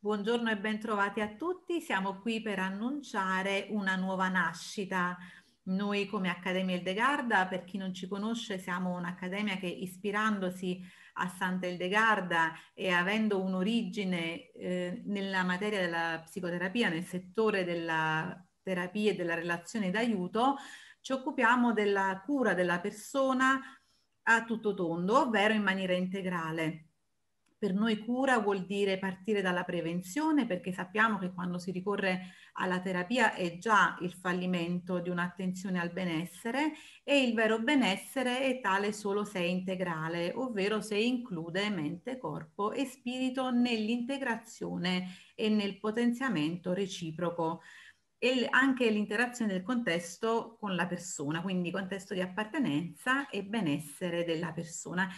Buongiorno e bentrovati a tutti. Siamo qui per annunciare una nuova nascita. Noi come Accademia Eldegarda, per chi non ci conosce, siamo un'accademia che ispirandosi a Santa Eldegarda e avendo un'origine eh, nella materia della psicoterapia, nel settore della terapia e della relazione d'aiuto, ci occupiamo della cura della persona a tutto tondo, ovvero in maniera integrale. Per noi cura vuol dire partire dalla prevenzione perché sappiamo che quando si ricorre alla terapia è già il fallimento di un'attenzione al benessere e il vero benessere è tale solo se è integrale, ovvero se include mente, corpo e spirito nell'integrazione e nel potenziamento reciproco e anche l'interazione del contesto con la persona, quindi contesto di appartenenza e benessere della persona.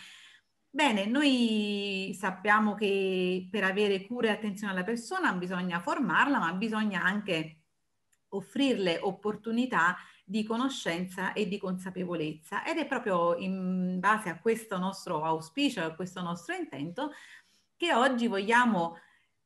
Bene, noi sappiamo che per avere cura e attenzione alla persona bisogna formarla, ma bisogna anche offrirle opportunità di conoscenza e di consapevolezza. Ed è proprio in base a questo nostro auspicio, a questo nostro intento, che oggi vogliamo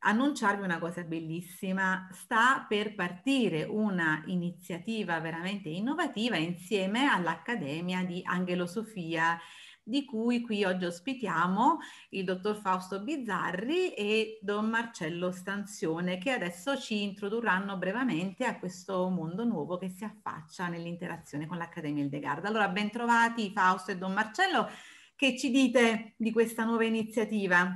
annunciarvi una cosa bellissima. Sta per partire una iniziativa veramente innovativa insieme all'Accademia di Angelo Sofia di cui qui oggi ospitiamo il dottor Fausto Bizzarri e don Marcello Stanzione, che adesso ci introdurranno brevemente a questo mondo nuovo che si affaccia nell'interazione con l'Accademia Hildegarda. Allora, ben trovati Fausto e don Marcello, che ci dite di questa nuova iniziativa?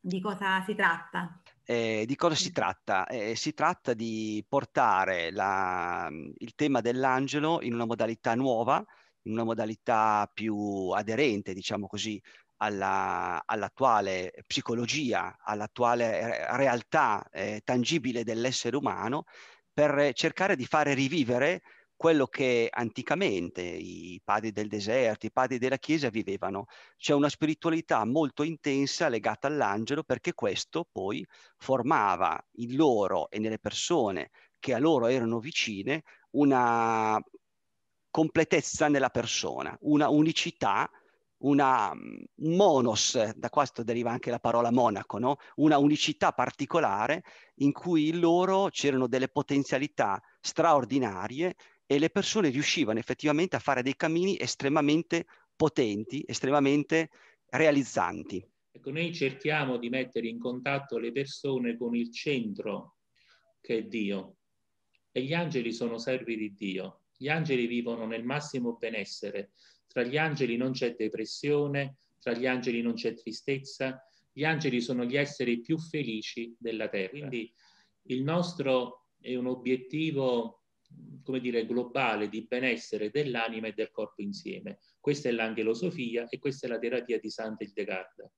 Di cosa si tratta? Eh, di cosa si tratta? Eh, si tratta di portare la, il tema dell'angelo in una modalità nuova, in una modalità più aderente, diciamo così, alla, all'attuale psicologia, all'attuale eh, realtà eh, tangibile dell'essere umano, per cercare di fare rivivere quello che anticamente i padri del deserto, i padri della Chiesa vivevano. C'è una spiritualità molto intensa legata all'angelo perché questo poi formava in loro e nelle persone che a loro erano vicine una completezza nella persona, una unicità, una mm, monos, da questo deriva anche la parola monaco, no? una unicità particolare in cui in loro c'erano delle potenzialità straordinarie e le persone riuscivano effettivamente a fare dei cammini estremamente potenti, estremamente realizzanti. Ecco, noi cerchiamo di mettere in contatto le persone con il centro che è Dio e gli angeli sono servi di Dio gli angeli vivono nel massimo benessere, tra gli angeli non c'è depressione, tra gli angeli non c'è tristezza, gli angeli sono gli esseri più felici della terra. Quindi il nostro è un obiettivo, come dire, globale di benessere dell'anima e del corpo insieme. Questa è l'angelosofia e questa è la terapia di Sant'Ildegarda.